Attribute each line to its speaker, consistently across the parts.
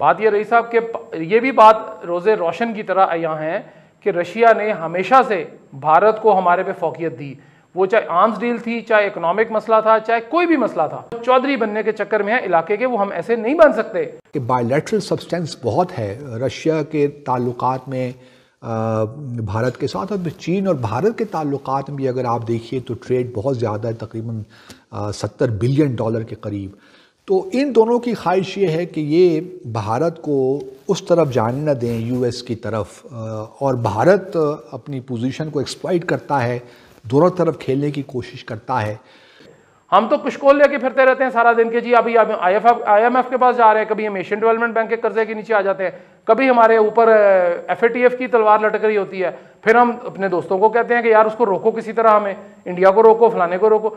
Speaker 1: बात यह रही साहब के ये भी बात रोज़े रोशन की तरह यहाँ है कि रशिया ने हमेशा से भारत को हमारे पे फोकियत दी वो चाहे आर्म्स डील थी चाहे इकोनॉमिक मसला था चाहे कोई भी मसला था चौधरी बनने के चक्कर में है इलाके के वो हम ऐसे नहीं बन सकते
Speaker 2: कि बायोलेट्रल सब्सटेंस बहुत है रशिया के ताल्लुक में भारत के साथ और चीन और भारत के ताल्लुक में भी अगर आप देखिए तो ट्रेड बहुत ज़्यादा है तकरीबन सत्तर बिलियन डॉलर के करीब तो इन दोनों की ख्वाहिश ये है कि ये भारत को उस तरफ जाने न दें यूएस की तरफ और भारत अपनी पोजीशन को एक्सप्लाइट करता है दोनों तरफ खेलने की कोशिश करता है
Speaker 1: हम तो कुछ कोल लेके फिरते रहते हैं सारा दिन के जी अभी I F I M F के पास जा रहे हैं कभी हम एशियन डेवलपमेंट बैंक के कर्जे के नीचे आ जाते हैं कभी हमारे ऊपर एफ ए टी एफ की तलवार लटक रही होती है फिर हम अपने दोस्तों को कहते हैं कि यार उसको रोको किसी तरह हमें इंडिया को रोको फलाने को रोको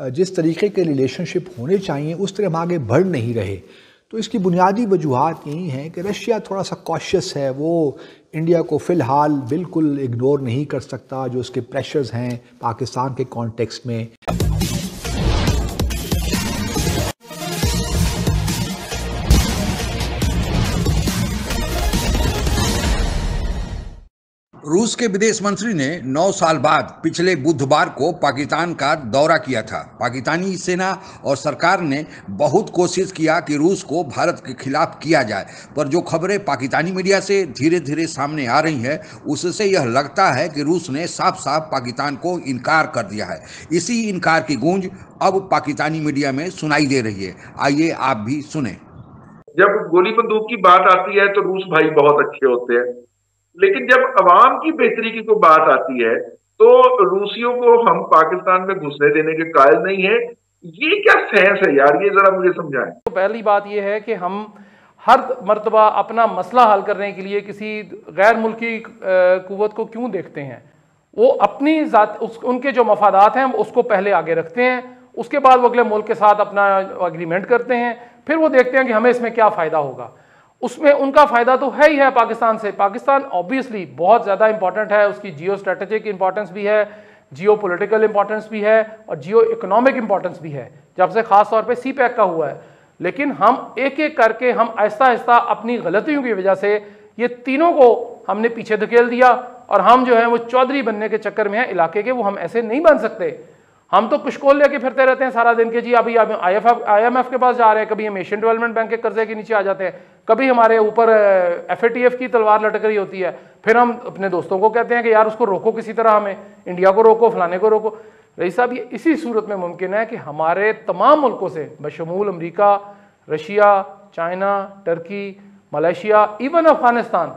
Speaker 2: जिस तरीके के रिलेशनशिप होने चाहिए उस तरह हम आगे बढ़ नहीं रहे तो इसकी बुनियादी वजूहत यही हैं कि रशिया थोड़ा सा कॉशियस है वो इंडिया को फ़िलहाल बिल्कुल इग्नोर नहीं कर सकता जो उसके प्रेशर्स हैं पाकिस्तान के कॉन्टेक्स्ट में
Speaker 3: रूस के विदेश मंत्री ने 9 साल बाद पिछले बुधवार को पाकिस्तान का दौरा किया था पाकिस्तानी सेना और सरकार ने बहुत कोशिश किया कि रूस को भारत के खिलाफ किया जाए पर जो खबरें पाकिस्तानी मीडिया से धीरे धीरे सामने आ रही हैं उससे यह लगता है कि रूस ने साफ साफ पाकिस्तान को इनकार कर दिया है इसी इनकार की गूंज अब पाकिस्तानी मीडिया में सुनाई दे रही है आइए आप भी सुने जब गोली बंदूक की बात आती है तो रूस भाई बहुत अच्छे होते हैं लेकिन जब अवाम की बेहतरी की कोई बात आती है तो रूसियों को हम पाकिस्तान में घुसने देने के कायल नहीं है
Speaker 1: ये क्या सेंस है यार
Speaker 3: ये जरा मुझे समझाएं
Speaker 1: तो पहली बात यह है कि हम हर मरतबा अपना मसला हल करने के लिए किसी गैर मुल्की कुत को क्यों देखते हैं वो अपनी उस, उनके जो मफादात हैं उसको पहले आगे रखते हैं उसके बाद वो अगले मुल्क के साथ अपना एग्रीमेंट करते हैं फिर वो देखते हैं कि हमें इसमें क्या फ़ायदा होगा उसमें उनका फ़ायदा तो है ही है पाकिस्तान से पाकिस्तान ऑब्वियसली बहुत ज़्यादा इंपॉर्टेंट है उसकी जियो स्ट्रेटेजिक इंपॉर्टेंस भी है जियो पोलिटिकल इंपॉर्टेंस भी है और जियो इकोनॉमिक इंपॉर्टेंस भी है जब से खास तौर पे सी पैक का हुआ है लेकिन हम एक एक करके हम आहिस्ता आहिस्ता अपनी गलतियों की वजह से ये तीनों को हमने पीछे धकेल दिया और हम जो है वो चौधरी बनने के चक्कर में है इलाके के वो हम ऐसे नहीं बन सकते हम तो कुछ कोल लेके फिरते रहते हैं सारा दिन के जी अभी I F I M F के पास जा रहे हैं कभी हम एशियन डेवलपमेंट बैंक के कर्जे के नीचे आ जाते हैं कभी हमारे ऊपर एफ की तलवार लटक रही होती है फिर हम अपने दोस्तों को कहते हैं कि यार उसको रोको किसी तरह हमें इंडिया को रोको फलाने को रोको रही साहब ये इसी सूरत में मुमकिन है कि हमारे तमाम मुल्कों से बशमूल अमरीका Russia China Turkey Malaysia even Afghanistan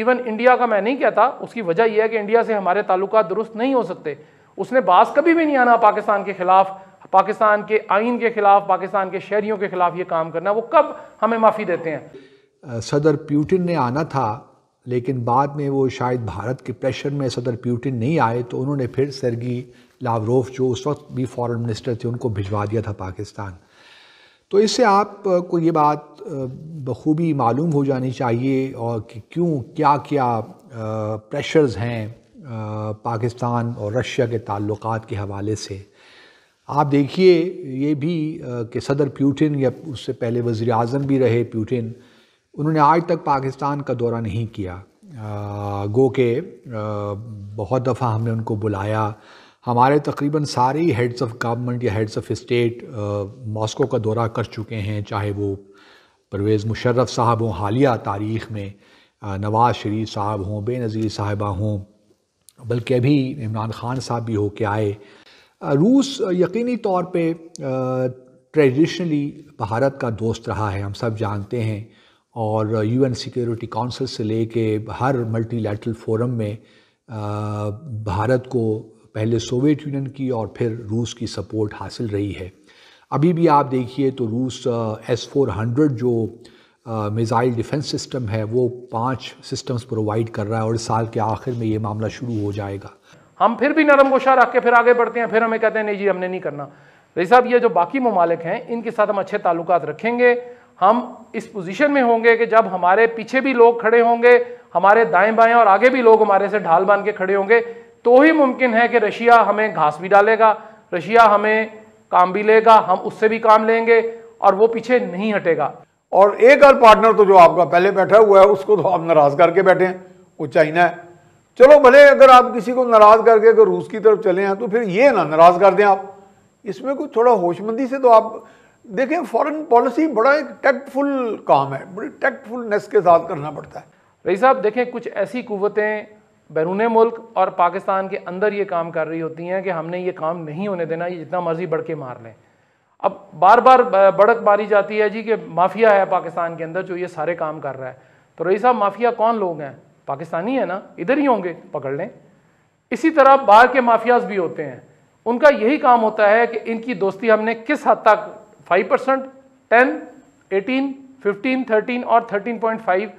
Speaker 1: even India का मैं नहीं कहता उसकी वजह यह है कि इंडिया से हमारे ताल्लुक दुरुस्त नहीं हो सकते उसने बास कभी भी नहीं आना पाकिस्तान के खिलाफ पाकिस्तान के आइन के खिलाफ पाकिस्तान के शहरीों के खिलाफ ये काम करना वो कब हमें माफ़ी देते
Speaker 2: हैं सदर प्यूटिन ने आना था लेकिन बाद में वो शायद भारत के प्रेशर में सदर प्यूटिन नहीं आए तो उन्होंने फिर सरगी लावरोफ जो उस वक्त भी फॉरेन मिनिस्टर थे उनको भिजवा दिया था पाकिस्तान तो इससे आपको ये बात बखूबी मालूम हो जानी चाहिए और कि क्यों क्या क्या प्रेशर्स हैं पाकिस्तान और रशिया के ताल्लुक के हवाले से आप देखिए ये भी कि सदर प्यूटिन या उससे पहले वज़ी अजम भी रहे प्यूटिन उन्होंने आज तक पाकिस्तान का दौरा नहीं किया गो के बहुत दफ़ा हमने उनको बुलाया हमारे तकरीबन सारे हेड्स ऑफ़ गवर्नमेंट या हेड्स ऑफ़ स्टेट मॉस्को का दौरा कर चुके हैं चाहे वो परवेज़ मुशर्रफ साहब हों हालिया तारीख़ में नवाज़ शरीफ साहब हों बेनज़ीर साहिबा हों बल्कि अभी इमरान खान साहब भी होके आए रूस यकीनी तौर पे ट्रेडिशनली भारत का दोस्त रहा है हम सब जानते हैं और यूएन सिक्योरिटी काउंसिल से लेके हर मल्टीलैटरल फोरम में भारत को पहले सोवियत यूनियन की और फिर रूस की सपोर्ट हासिल रही है अभी भी आप देखिए तो रूस एस फोर हंड्रेड जो मिज़ाइल डिफेंस सिस्टम है वो पांच सिस्टम्स प्रोवाइड कर रहा है और इस साल के आखिर में ये मामला शुरू हो जाएगा
Speaker 1: हम फिर भी नरम गोशा रख के फिर आगे बढ़ते हैं फिर हमें कहते हैं नहीं जी हमने नहीं करना रही साहब ये जो बाकी ममालिक हैं इनके साथ हम अच्छे ताल्लुक रखेंगे हम इस पोजीशन में होंगे कि जब हमारे पीछे भी लोग खड़े होंगे हमारे दाएं बाएं और आगे भी लोग हमारे से ढाल बांध के खड़े होंगे तो ही मुमकिन है कि रशिया हमें घास भी डालेगा रशिया हमें काम भी लेगा हम उससे भी काम लेंगे और वो पीछे नहीं हटेगा और एक और पार्टनर तो जो आपका पहले बैठा हुआ है उसको तो आप नाराज़ करके बैठे हैं वो चाइना है चलो भले अगर आप
Speaker 2: किसी को नाराज़ करके अगर रूस की तरफ चले हैं तो फिर ये ना नाराज़ कर दें आप इसमें कुछ थोड़ा
Speaker 1: होशमंदी से तो आप देखें फॉरेन पॉलिसी बड़ा एक टैक्टफुल काम है बड़ी टैक्टफुलनेस के साथ करना पड़ता है रही साहब देखें कुछ ऐसी कुतें बैरून मुल्क और पाकिस्तान के अंदर ये काम कर रही होती हैं कि हमने ये काम नहीं होने देना ये जितना मर्ज़ी बढ़ के मार लें अब बार बार बड़क मारी जाती है जी कि माफिया है पाकिस्तान के अंदर जो ये सारे काम कर रहा है तो रही साहब माफिया कौन लोग हैं पाकिस्तानी है ना इधर ही होंगे पकड़ लें इसी तरह बाहर के माफियाज भी होते हैं उनका यही काम होता है कि इनकी दोस्ती हमने किस हद तक 5 percent ten eighteen fifteen thirteen और थर्टीन पॉइंट फाइव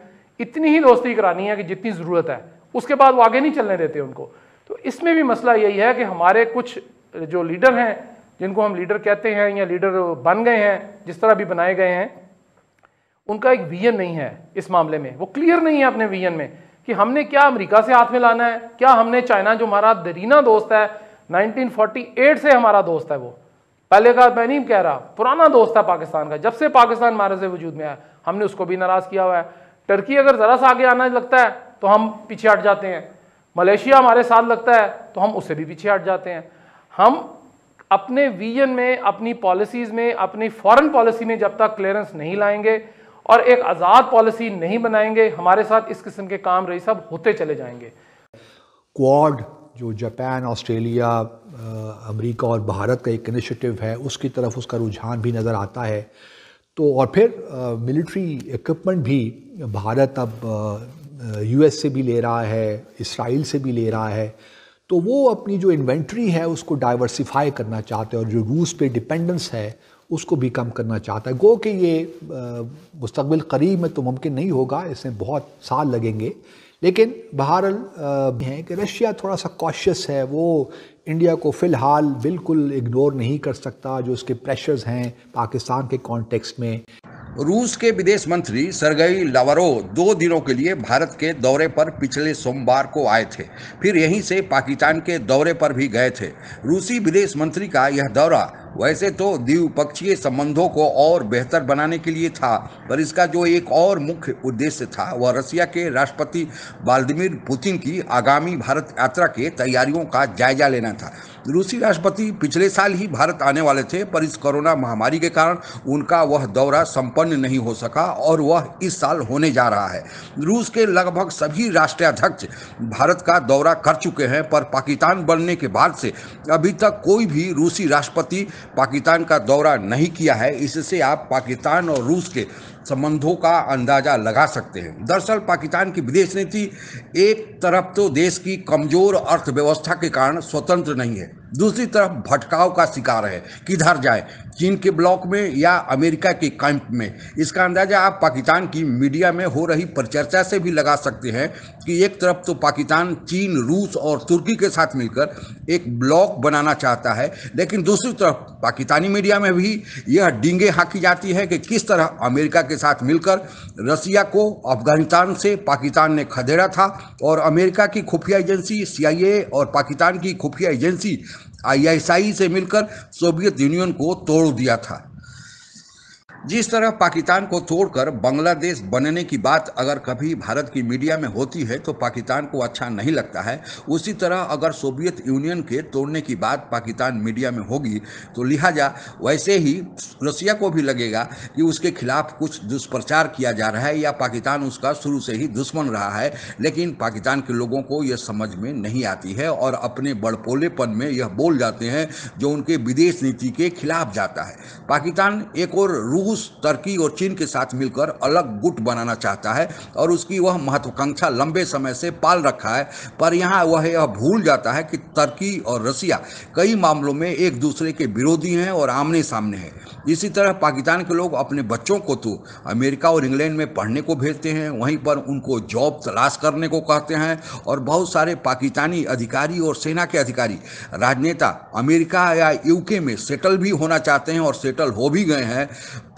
Speaker 1: इतनी ही दोस्ती करानी है कि जितनी ज़रूरत है उसके बाद वो आगे नहीं चलने देते उनको तो इसमें भी मसला यही है कि हमारे कुछ जो लीडर हैं जिनको हम लीडर कहते हैं या लीडर बन गए हैं जिस तरह भी बनाए गए हैं उनका एक विजन नहीं है इस मामले में वो क्लियर नहीं है अपने विजन में कि हमने क्या अमेरिका से हाथ में लाना है क्या हमने चाइना जो हमारा दरीना दोस्त है 1948 से हमारा दोस्त है वो पहले का मैं नहीं कह रहा पुराना दोस्त है पाकिस्तान का जब से पाकिस्तान हमारे से वजूद में आया हमने उसको भी नाराज़ किया हुआ है टर्की अगर ज़रा सा आगे आना लगता है तो हम पीछे हट जाते हैं मलेशिया हमारे साथ लगता है तो हम उससे भी पीछे हट जाते हैं हम अपने विजन में अपनी पॉलिसीज़ में अपनी फॉरेन पॉलिसी में जब तक क्लियरेंस नहीं लाएंगे और एक आज़ाद पॉलिसी नहीं बनाएंगे हमारे साथ इस किस्म के काम रही सब होते चले जाएंगे
Speaker 2: क्वाड जो जापान ऑस्ट्रेलिया अमेरिका और भारत का एक इनिशिएटिव है उसकी तरफ उसका रुझान भी नज़र आता है तो और फिर मिलिट्री इक्विपमेंट भी भारत अब यूएस से भी ले रहा है इसराइल से भी ले रहा है तो वो अपनी जो इन्वेंट्री है उसको डाइवर्सिफाई करना चाहते हैं और जो रूस पे डिपेंडेंस है उसको भी कम करना चाहता है गो कि ये मुस्तबिल करीब में तो मुमकिन नहीं होगा इसमें बहुत साल लगेंगे लेकिन बहरहाल है कि रशिया थोड़ा सा कॉशियस है वो इंडिया को फ़िलहाल बिल्कुल इग्नोर नहीं कर सकता जो उसके प्रेशर्स हैं पाकिस्तान के कॉन्टेक्स्ट में
Speaker 3: रूस के विदेश मंत्री सरगई लावारो दो दिनों के लिए भारत के दौरे पर पिछले सोमवार को आए थे फिर यहीं से पाकिस्तान के दौरे पर भी गए थे रूसी विदेश मंत्री का यह दौरा वैसे तो द्विपक्षीय संबंधों को और बेहतर बनाने के लिए था पर इसका जो एक और मुख्य उद्देश्य था वह रसिया के राष्ट्रपति व्लादिमिर पुतिन की आगामी भारत यात्रा के तैयारियों का जायजा लेना था रूसी राष्ट्रपति पिछले साल ही भारत आने वाले थे पर इस कोरोना महामारी के कारण उनका वह दौरा संपन्न नहीं हो सका और वह इस साल होने जा रहा है रूस के लगभग सभी राष्ट्राध्यक्ष भारत का दौरा कर चुके हैं पर पाकिस्तान बनने के बाद से अभी तक कोई भी रूसी राष्ट्रपति पाकिस्तान का दौरा नहीं किया है इससे आप पाकिस्तान और रूस के संबंधों का अंदाजा लगा सकते हैं दरअसल पाकिस्तान की विदेश नीति एक तरफ तो देश की कमजोर अर्थव्यवस्था के कारण स्वतंत्र नहीं है दूसरी तरफ भटकाव का शिकार है किधर जाए चीन के ब्लॉक में या अमेरिका के कैंप में इसका अंदाज़ा आप पाकिस्तान की मीडिया में हो रही परिचर्चा से भी लगा सकते हैं कि एक तरफ तो पाकिस्तान चीन रूस और तुर्की के साथ मिलकर एक ब्लॉक बनाना चाहता है लेकिन दूसरी तरफ पाकिस्तानी मीडिया में भी यह डींगे हाँकी जाती है कि किस तरह अमेरिका के साथ मिलकर रसिया को अफगानिस्तान से पाकिस्तान ने खदेड़ा था और अमेरिका की खुफिया एजेंसी सी और पाकिस्तान की खुफिया एजेंसी आईएसआई से मिलकर सोवियत यूनियन को तोड़ दिया था जिस तरह पाकिस्तान को तोड़कर बांग्लादेश बनने की बात अगर कभी भारत की मीडिया में होती है तो पाकिस्तान को अच्छा नहीं लगता है उसी तरह अगर सोवियत यूनियन के तोड़ने की बात पाकिस्तान मीडिया में होगी तो लिहाजा वैसे ही रशिया को भी लगेगा कि उसके खिलाफ कुछ दुष्प्रचार किया जा रहा है या पाकिस्तान उसका शुरू से ही दुश्मन रहा है लेकिन पाकिस्तान के लोगों को यह समझ में नहीं आती है और अपने बड़पोलेपन में यह बोल जाते हैं जो उनके विदेश नीति के खिलाफ जाता है पाकिस्तान एक और रूस रूस तुर्की और चीन के साथ मिलकर अलग गुट बनाना चाहता है और उसकी वह महत्वाकांक्षा लंबे समय से पाल रखा है पर यहाँ वह यह भूल जाता है कि तुर्की और रसिया कई मामलों में एक दूसरे के विरोधी हैं और आमने सामने हैं इसी तरह पाकिस्तान के लोग अपने बच्चों को तो अमेरिका और इंग्लैंड में पढ़ने को भेजते हैं वहीं पर उनको जॉब तलाश करने को कहते हैं और बहुत सारे पाकिस्तानी अधिकारी और सेना के अधिकारी राजनेता अमेरिका या यूके में सेटल भी होना चाहते हैं और सेटल हो भी गए हैं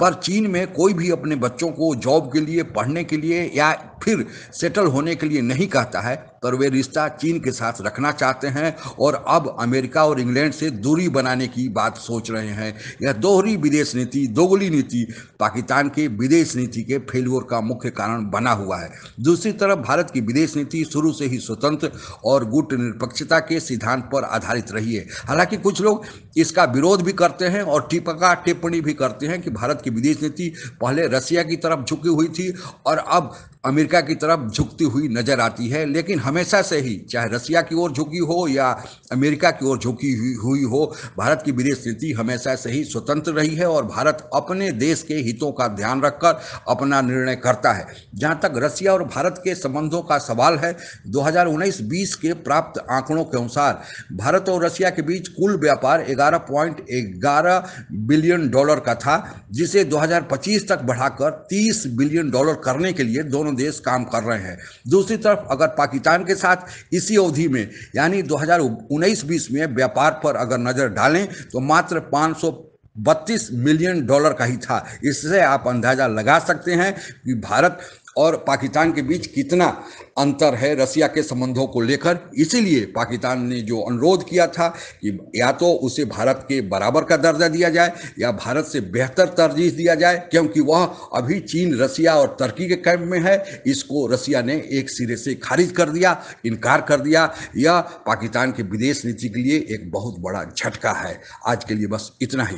Speaker 3: पर चीन में कोई भी अपने बच्चों को जॉब के लिए पढ़ने के लिए या फिर सेटल होने के लिए नहीं कहता है पर वे रिश्ता चीन के साथ रखना चाहते हैं और अब अमेरिका और इंग्लैंड से दूरी बनाने की बात सोच रहे हैं यह दोहरी विदेश नीति दोगुली नीति पाकिस्तान के विदेश नीति के फेल्योर का मुख्य कारण बना हुआ है दूसरी तरफ भारत की विदेश नीति शुरू से ही स्वतंत्र और गुट निरपेक्षता के सिद्धांत पर आधारित रही है हालांकि कुछ लोग इसका विरोध भी करते हैं और टिपका टिप्पणी भी करते हैं कि भारत की विदेश नीति पहले रसिया की तरफ झुकी हुई थी और अब अमेरिका की तरफ झुकती हुई नजर आती है लेकिन हमेशा से ही चाहे रसिया की ओर झुकी हो या अमेरिका की ओर झुकी हुई हो भारत की विदेश नीति हमेशा से ही स्वतंत्र रही है और भारत अपने देश के हितों का ध्यान रखकर अपना निर्णय करता है जहां तक रसिया और भारत के संबंधों का सवाल है 2019-20 के प्राप्त आंकड़ों के अनुसार भारत और रसिया के बीच कुल व्यापार ग्यारह बिलियन डॉलर का था जिसे दो तक बढ़ाकर तीस बिलियन डॉलर करने के लिए दोनों देश काम कर रहे हैं दूसरी तरफ अगर पाकिस्तान के साथ इसी अवधि में यानी 2019-20 में व्यापार पर अगर नज़र डालें तो मात्र पाँच बत्तीस मिलियन डॉलर का ही था इससे आप अंदाज़ा लगा सकते हैं कि भारत और पाकिस्तान के बीच कितना अंतर है रसिया के संबंधों को लेकर इसीलिए पाकिस्तान ने जो अनुरोध किया था कि या तो उसे भारत के बराबर का दर्जा दिया जाए या भारत से बेहतर तरजीह दिया जाए क्योंकि वह अभी चीन रसिया और तुर्की के कैंप में है इसको रसिया ने एक सिरे से खारिज कर दिया इनकार कर दिया यह पाकिस्तान के विदेश नीति के लिए एक बहुत बड़ा झटका है आज के लिए बस इतना ही